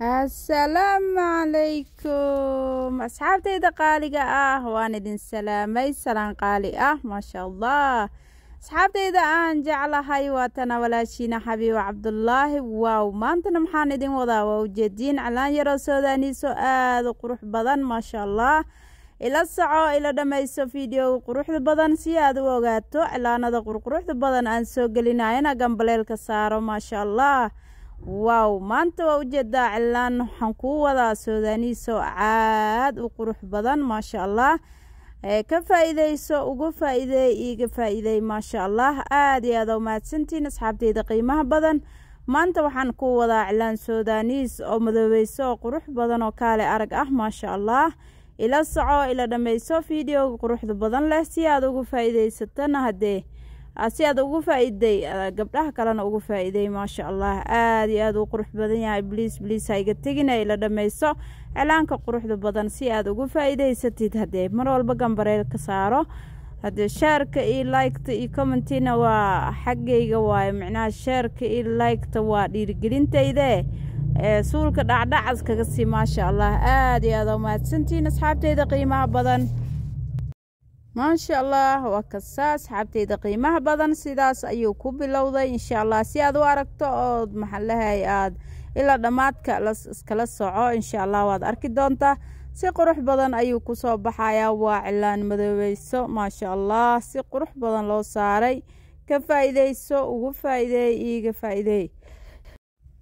assalaamu calaykum asxaabtayda qaaliga ah waan idin salaamay salaan qaali ah maashaa allah asxaabtayda aan jeclahay waatana walaashiina xabiib cabdulaahi waaw maantana maxaan idin wadaa waa ujeediin calaan yaroo soodaaniiso aada u qurux badan maashaa allah ila soco ila dhammayso fideoga quruxda badan si aad u ogaato cilaanada qurquruxda badan aan soo gelinayo ina gambaleelka saaro maasha allah waaw maanta waa ujeedaa cilaan waxaan kuu wadaa soodaaniiso caad u qurux badan maasha allah ka faa-iideyso uga faa-iideey iiga faa maasha allah aada iyo aada umahadsantiin asxaabteyda qiimaha badan maanta waxaan kuu wadaa cilaan soodaaniis oo madoobeyso oo qurux badan oo kaale arag ah maasha allah ila soco ila dhammayso fideoga quruxda badan leh si aada uga faa haddee si aad ugu faa gabdhaha kalena ugu faa maasha allah aada iyo aad uu qurux badan yahay bliis bliis ha iga tegina ay la dhammayso cilaanka quruxda badan si aad ugu faa-iidaysatid haddee mar walba gambareel ka saaro haddee sheerka iyo liketa iyo commentina waa xaggayga waayo micnaha sheerka iyo liketa waa dhiirigelintayde suulka dhacdhacas kaga sii maasha allah aada iyo aad oo mahadsantiin qiimaha badan maasha allah waa kasa asxaabteyda qiimaha badan sidaas ayuu ku bilowday insha allah si aad u aragto ood maxaalahay aad ilaa dhammaadka iskala soco insha allah waad arki doontaa si qurux badan ayuu kusoo baxayaa waa cilaan madoobeyso maasha allah si qurux badan loo saaray ka faa'iideyso ugu faa'iideey iiga faa'iideey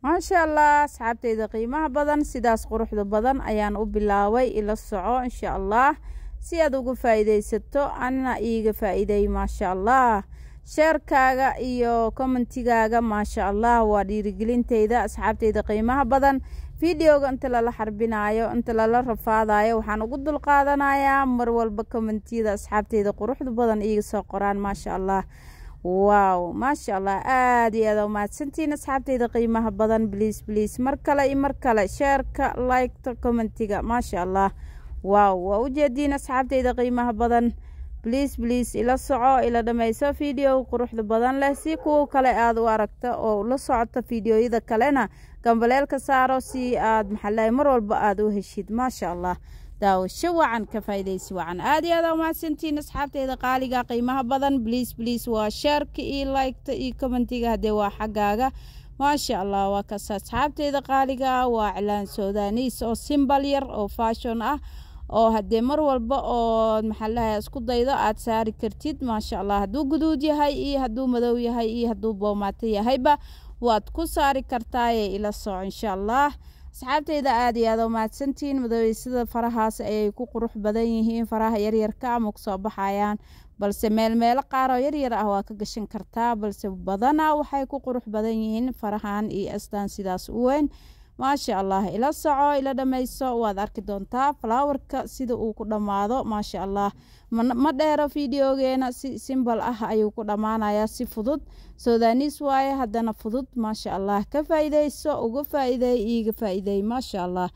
maasha allah asxaabteyda qiimaha badan sidaas quruxda badan ayaan u bilaabay ila soco insha allah si aad uga faa'iidaysato anna iiga faa'iideey maasha allah sheerkaaga iyo commentigaaga maasha allah waa dhiirigelinteyda asxaabteyda qiimaha badan fideoga inta lala xarbinaayo inta lala rafaadayo waxaan ugu dulqaadanayaa mar walba commentiyada asxaabteyda quruxda badan iiga soo qoraan maasha allah wow maasha allah aada iyo aada umahadsantiin asxaabteyda qiimaha badan bliis bliis mar kale iyo mar kale sheerka liketa commentiga maasha allah waaw waa u jeediin asxaabtayda qiimaha badan bliis bliis ila soco ila dhammayso fideow quruxda badan leh si kuwo kale aad u aragto oo ula socoto fideoyada kalena gambaleelka saaro si aad maxalaa mar walba aad u heshid maasha allah daawasho wacan ka faa'idaysi wacan aad iyo aada umahadsantiin asxaabtayda qaaliga qiimaha badan bliis bliis waa sheerka iyo laygta iyo commentiga haddee waa xaggaaga maasha allah waa kaas asxaabtayda qaaliga ah, waa cilaan suudaaniis oo simbal yar oo faashon ah oo haddee mar walba oo maxaa isku daydo aada saari kartid maasha allah hadduu guduud yahay iyo hadduu madow yahay iyo hadduu boomaato yahayba waad ku saari kartaaye ila sooco insha allah asxaabtayda aada iyo aada oo mahadsantihiin madoweysyada farahaas ayay ku qurux badan yihiin faraha yaryarka ama ah ku soo baxayaan balse meel meelo qaar oo yaryar ah waa ka gashan kartaa balse badana waxay ku qurux badan yihiin farahan iyo astaan sidaas u weyn maasha allah ila soco ila dhammayso waad arki doontaa falaawarka sida uu ku dhammaado maasha allah ma dheero fideogeena si simbal ah ayuu ku dhammaanayaa si fudud soodaniis waaye haddana fudud maasha allah ka faa'iideyso uga faa'iideey iiga faa'iideey maasha allah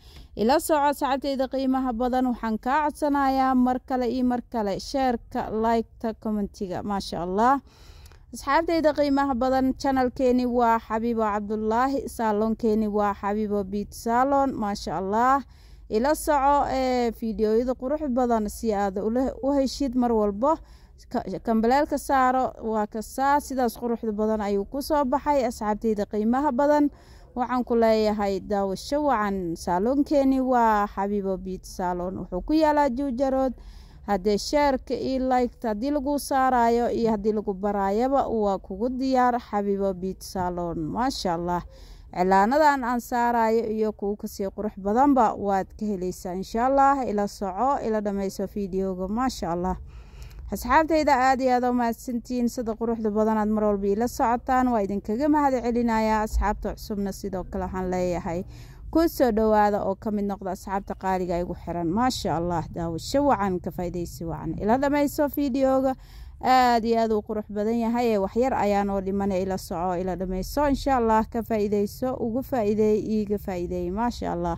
ila soco sacabteyda qiimaha badan waxaan kaa codsanayaa mar kale iyo mar kale sheerka laygta commentiga maasha allah asxaabtayda qiimaha badan janalkeeni waa xabiibo cabdulaahi saaloonkeeni waa xabiibo biit saalon maasha allah ila soco ee fideoyada qurux badan si aad u heshid mar walbo kambaleel saaro waa kasaa sidaas quruxda badan ayuu kusoo baxay asxaabteyda qiimaha badan waxaan ku leeyahay daawasho wacan saaloonkeeni waa xabiibo biit saalon wuxuu ku yaalaa juujarood haddee sheerka io laygta haddii lagu saarayo iyo haddii lagu baraayaba waa kugu diyaar xabiibo biitsalon maasha allah cilaanadan aan saarayo iyo kuwa kasii qurux badanba waad ka helaysaa inshaa allah ila soco ila dhammayso fideoga maasha allah asxaabtayda aada iyo aada u mahadsantihiin sida quruxda badanaad mar walba iila socotaan waa idinkaga mahad celinayaa asxaabta cusubna sidoo kale waxaan leeyahay ku soo dhowaada oo kamid noqda asxaabta qaaliga igu xiran maasha allah daawasho wacan ka faa'iidaysi wacan ila dhamayso fideoga aada iyo aada uu qurux badan yahay ee waxyar ayaan oo dhimana ila soco ila dhamayso insha allah ka faa'iidayso ugu faa'iideey iiga faa'iideeyey maasha allah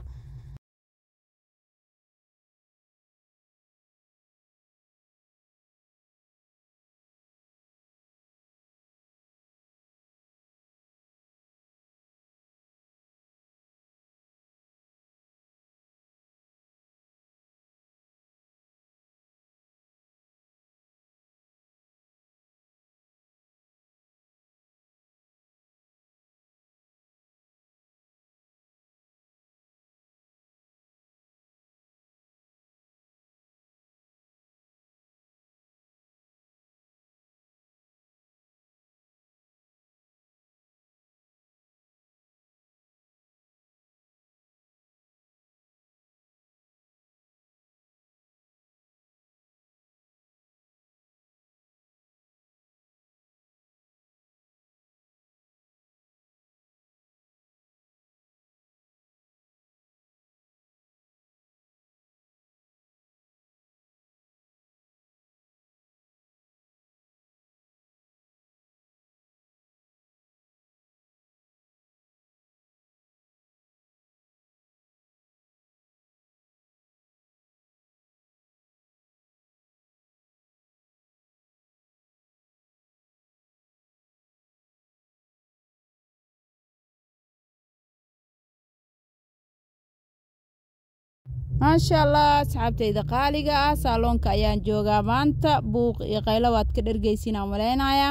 maasha allah asxaabtayda qaaliga ah saaloonka ayaan joogaa maanta buuq iyo qaylo ka dhergeysiinaan maleynaya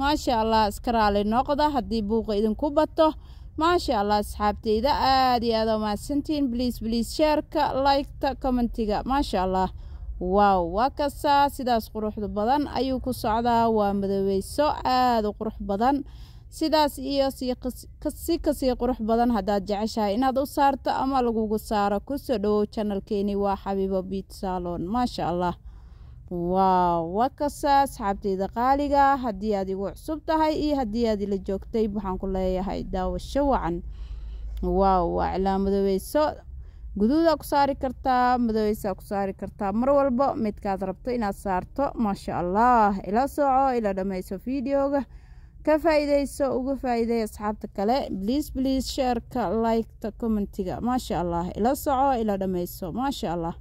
maasha allah iska raali noqda haddii buuqa idinku bato maasha allah asxaabtayda aad iyo aad mahadsantiin bliis bliis sheerka laygta kommentiga maasha allah waaw waa kasaa sidaas quruxda badan ayuu ku socdaa waa madoweyso aada u qurux badan sidaas iyo si kasii qurux badan haddaad jeceshahay inaad u saarto ama lagugu saaro kusoo dhawow janalkeeni waa xabiibo biit saalon maasha allah waaw waa kasa asxaabteyda qaaliga ah. haddii aad igu cusub tahay iyo haddii aad ila joogtay waxaan ku leeyahay daawasho wacan waaw waa cilaa madoweyso guduudaa ku saari kartaa madoweysaa ku saari kartaa mar walba midkaad rabto inaad saarto maasha allah ila sooco ila dhammayso fideoga ka faa uga faa asxaabta kale bliis bliis sheerka laygta commentiga maasha allah ila soco ila dhammayso maasha allah